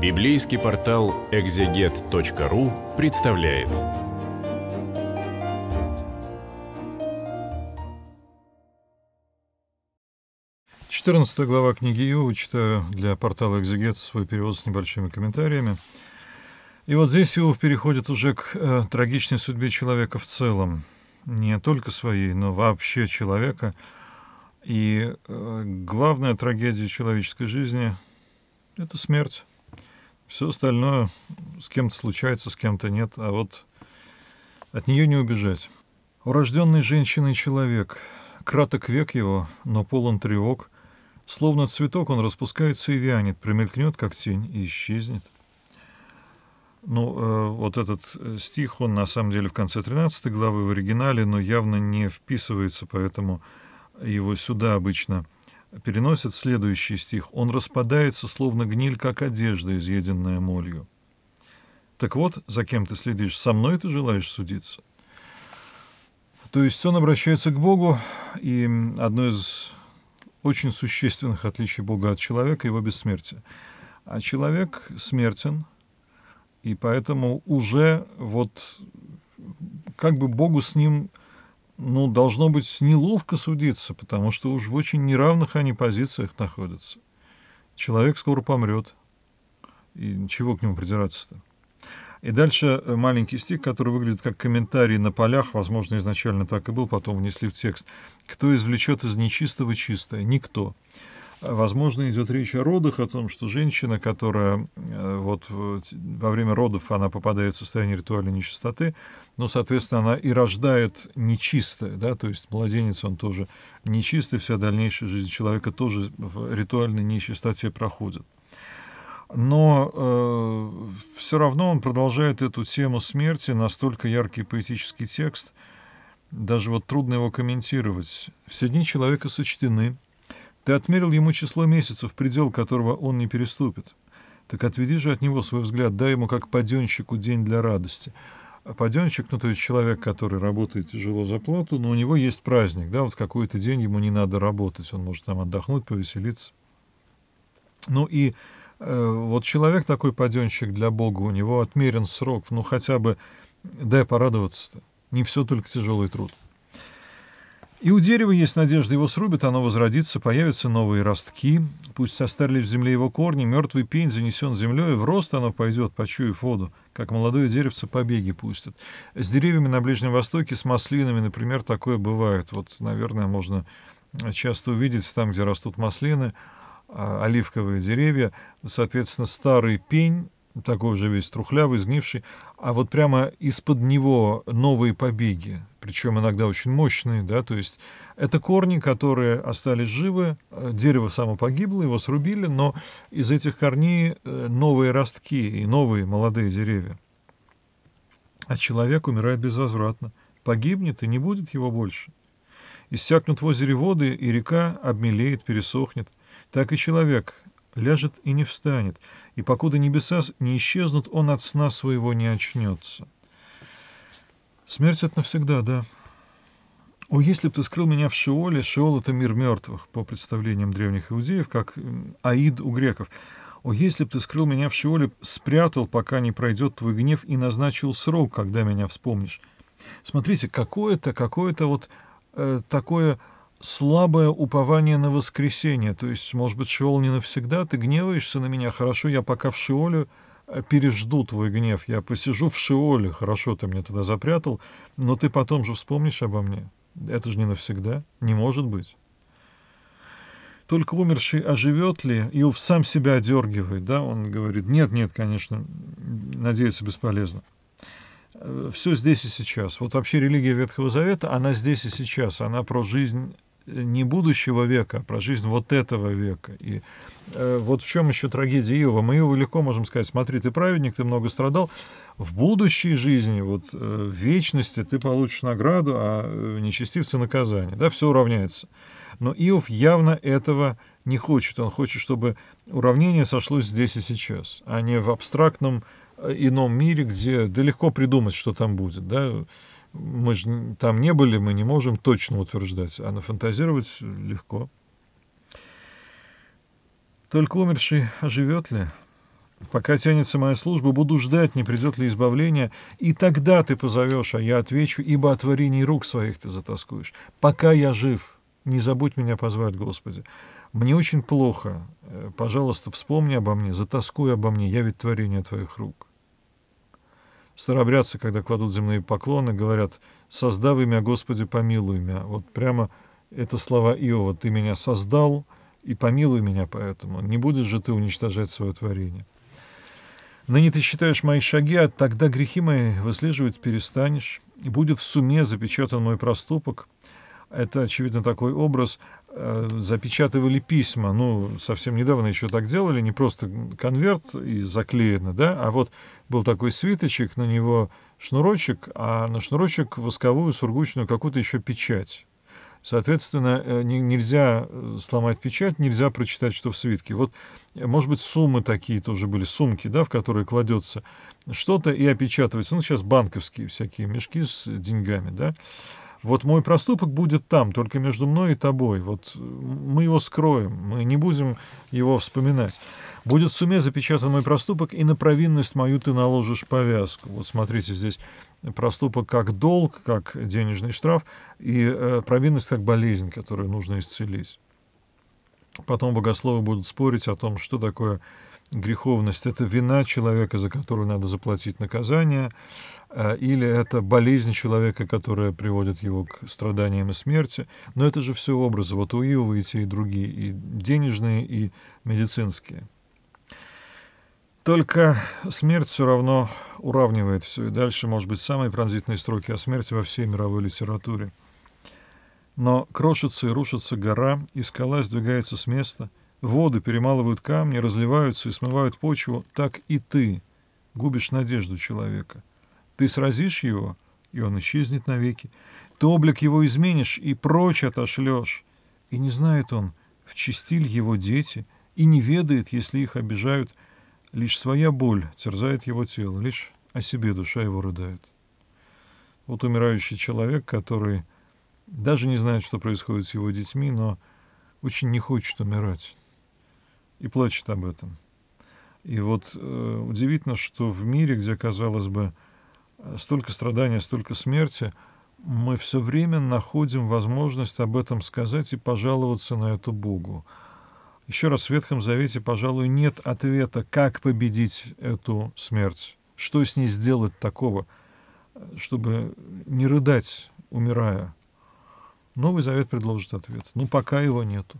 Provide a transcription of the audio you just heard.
Библейский портал экзегет.ру представляет. Четырнадцатая глава книги Иова читаю для портала «Экзегет» свой перевод с небольшими комментариями. И вот здесь Иов переходит уже к э, трагичной судьбе человека в целом. Не только своей, но вообще человека. И э, главная трагедия человеческой жизни — это смерть. Все остальное с кем-то случается, с кем-то нет, а вот от нее не убежать. Урожденный женщиной человек, краток век его, но полон тревог, словно цветок он распускается и вянет, промелькнет, как тень, и исчезнет. Ну, э, вот этот э, стих, он на самом деле в конце 13 главы в оригинале, но явно не вписывается, поэтому его сюда обычно переносит следующий стих. «Он распадается, словно гниль, как одежда, изъеденная молью». Так вот, за кем ты следишь? Со мной ты желаешь судиться? То есть он обращается к Богу, и одно из очень существенных отличий Бога от человека — его бессмертие. А человек смертен, и поэтому уже вот как бы Богу с ним ну, должно быть неловко судиться, потому что уж в очень неравных они позициях находятся. Человек скоро помрет. И чего к нему придираться-то? И дальше э, маленький стих, который выглядит как комментарий на полях, возможно, изначально так и был, потом внесли в текст. «Кто извлечет из нечистого чистое? Никто». Возможно, идет речь о родах, о том, что женщина, которая э, вот во время родов она попадает в состояние ритуальной нечистоты, но, соответственно, она и рождает нечистое, да, то есть младенец, он тоже нечистый, вся дальнейшая жизнь человека тоже в ритуальной нечистоте проходит но э, все равно он продолжает эту тему смерти, настолько яркий поэтический текст, даже вот трудно его комментировать. Все дни человека сочтены, ты отмерил ему число месяцев, предел которого он не переступит. Так отведи же от него свой взгляд, дай ему как паденщику день для радости. А паденщик, ну то есть человек, который работает тяжело за плату, но у него есть праздник, да, вот какой-то день ему не надо работать, он может там отдохнуть, повеселиться. Ну и э, вот человек такой паденщик для Бога, у него отмерен срок, ну хотя бы дай порадоваться-то, не все только тяжелый труд. И у дерева есть надежда, его срубят, оно возродится, появятся новые ростки. Пусть состарились в земле его корни, мертвый пень занесен землей, в рост оно пойдет, почуяв воду, как молодое деревце побеги пустят. С деревьями на Ближнем Востоке, с маслинами, например, такое бывает. Вот, наверное, можно часто увидеть там, где растут маслины, а, оливковые деревья, соответственно, старый пень такой же весь трухлявый, сгнивший, а вот прямо из-под него новые побеги, причем иногда очень мощные, да, то есть это корни, которые остались живы, э, дерево само погибло, его срубили, но из этих корней э, новые ростки и новые молодые деревья. А человек умирает безвозвратно, погибнет и не будет его больше. Иссякнут в озере воды, и река обмелеет, пересохнет. Так и человек ляжет и не встанет, и покуда небеса не исчезнут, он от сна своего не очнется. Смерть — это навсегда, да. О, если б ты скрыл меня в Шиоле, Шиол — это мир мертвых, по представлениям древних иудеев, как Аид у греков. О, если б ты скрыл меня в Шиоле, спрятал, пока не пройдет твой гнев, и назначил срок, когда меня вспомнишь. Смотрите, какое-то, какое-то вот э, такое слабое упование на воскресение, то есть, может быть, шиол не навсегда, ты гневаешься на меня, хорошо, я пока в шиоле э, пережду твой гнев, я посижу в шиоле, хорошо, ты меня туда запрятал, но ты потом же вспомнишь обо мне. Это же не навсегда, не может быть. Только умерший оживет ли, Иов сам себя одергивает, да, он говорит, нет, нет, конечно, надеяться бесполезно э, все здесь и сейчас. Вот вообще религия Ветхого Завета, она здесь и сейчас, она про жизнь не будущего века, а про жизнь вот этого века. И э, вот в чем еще трагедия Иова. Мы его легко можем сказать, смотри, ты праведник, ты много страдал. В будущей жизни, вот э, в вечности ты получишь награду, а э, нечестивцы наказание. Да, все уравняется. Но Иов явно этого не хочет. Он хочет, чтобы уравнение сошлось здесь и сейчас, а не в абстрактном ином мире, где да легко придумать, что там будет. Да? мы же там не были, мы не можем точно утверждать, а нафантазировать легко. Только умерший оживет ли? Пока тянется моя служба, буду ждать, не придет ли избавление, и тогда ты позовешь, а я отвечу, ибо от творений рук своих ты затаскуешь. Пока я жив, не забудь меня позвать, Господи. Мне очень плохо, э, пожалуйста, вспомни обо мне, затаскуй обо мне, я ведь творение твоих рук старобрядцы, когда кладут земные поклоны, говорят «создав имя Господи, помилуй меня». Вот прямо это слова Иова «ты меня создал и помилуй меня поэтому, не будешь же ты уничтожать свое творение». Ныне ты считаешь мои шаги, а тогда грехи мои выслеживать перестанешь. Будет в суме запечатан мой проступок — это, очевидно, такой образ, э, запечатывали письма. Ну, совсем недавно еще так делали, не просто конверт и заклеено, да, а вот был такой свиточек, на него шнурочек, а на шнурочек восковую сургучную какую-то еще печать. Соответственно, э, не, нельзя э, сломать печать, нельзя прочитать, что в свитке. Вот, может быть, суммы такие тоже были, сумки, да, в которые кладется что-то и опечатывается. Ну, сейчас банковские всякие мешки с деньгами, да вот мой проступок будет там, только между мной и тобой. Вот э, мы его скроем, мы не будем его вспоминать. Будет в суме запечатан мой проступок, и на провинность мою ты наложишь повязку. Вот смотрите, здесь проступок как долг, как денежный штраф, и э, провинность как болезнь, которую нужно исцелить. Потом богословы будут спорить о том, что такое греховность — это вина человека, за которую надо заплатить наказание, а, или это болезнь человека, которая приводит его к страданиям и смерти. Но это же все образы. Вот у Иова и те, и другие, и денежные, и медицинские. Только смерть все равно уравнивает все. И дальше, может быть, самые пронзительные строки о смерти во всей мировой литературе. Но крошится и рушится гора, и скала сдвигается с места — Воды перемалывают камни, разливаются и смывают почву, так и ты губишь надежду человека. Ты сразишь его, и он исчезнет навеки. Ты облик его изменишь и прочь отошлешь. И не знает он, в чистиль его дети, и не ведает, если их обижают. Лишь своя боль терзает его тело, лишь о себе душа его рыдает. Вот умирающий человек, который даже не знает, что происходит с его детьми, но очень не хочет умирать и плачет об этом. И вот э, удивительно, что в мире, где, казалось бы, столько страдания, столько смерти, мы все время находим возможность об этом сказать и пожаловаться на это Богу. Еще раз, в Ветхом Завете, пожалуй, нет ответа, как победить эту смерть, что с ней сделать такого, чтобы не рыдать, умирая. Новый Завет предложит ответ, но «Ну, пока его нету.